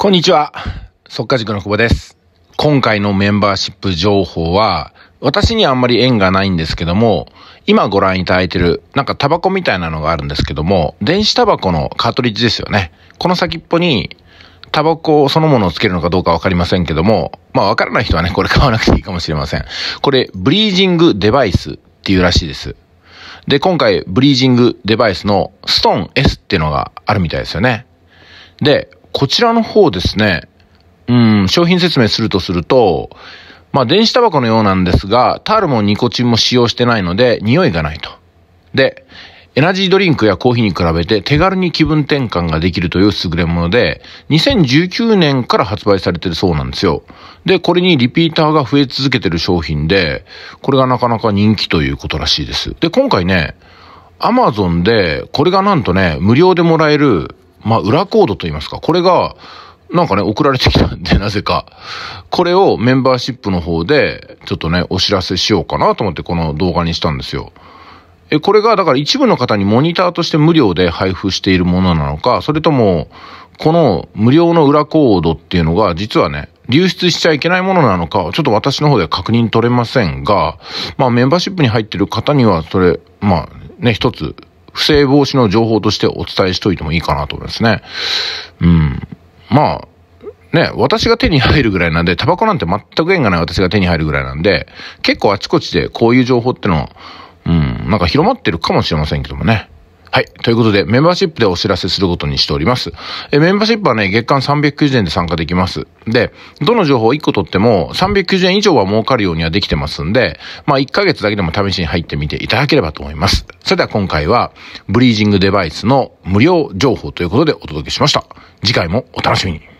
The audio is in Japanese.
こんにちは。速稼塾の久保です。今回のメンバーシップ情報は、私にはあんまり縁がないんですけども、今ご覧いただいてる、なんかタバコみたいなのがあるんですけども、電子タバコのカートリッジですよね。この先っぽに、タバコそのものをつけるのかどうかわかりませんけども、まあわからない人はね、これ買わなくていいかもしれません。これ、ブリージングデバイスっていうらしいです。で、今回、ブリージングデバイスのストーン S っていうのがあるみたいですよね。で、こちらの方ですね、うん、商品説明するとすると、まあ、電子タバコのようなんですが、タールもニコチンも使用してないので、匂いがないと。で、エナジードリンクやコーヒーに比べて手軽に気分転換ができるという優れもので、2019年から発売されてるそうなんですよ。で、これにリピーターが増え続けてる商品で、これがなかなか人気ということらしいです。で、今回ね、アマゾンで、これがなんとね、無料でもらえるまあ、裏コードと言いますか、これが、なんかね、送られてきたんで、なぜか。これをメンバーシップの方で、ちょっとね、お知らせしようかなと思って、この動画にしたんですよ。え、これが、だから一部の方にモニターとして無料で配布しているものなのか、それとも、この無料の裏コードっていうのが、実はね、流出しちゃいけないものなのか、ちょっと私の方では確認取れませんが、まあメンバーシップに入ってる方には、それ、まあね、一つ不正防止の情報としてお伝えしといてもいいかなと思いますね。うん。まあ、ね、私が手に入るぐらいなんで、タバコなんて全く縁がない私が手に入るぐらいなんで、結構あちこちでこういう情報っての、うん、なんか広まってるかもしれませんけどもね。はい。ということで、メンバーシップでお知らせすることにしております。え、メンバーシップはね、月間390円で参加できます。で、どの情報を1個取っても、390円以上は儲かるようにはできてますんで、まあ、1ヶ月だけでも試しに入ってみていただければと思います。それでは今回は、ブリージングデバイスの無料情報ということでお届けしました。次回もお楽しみに。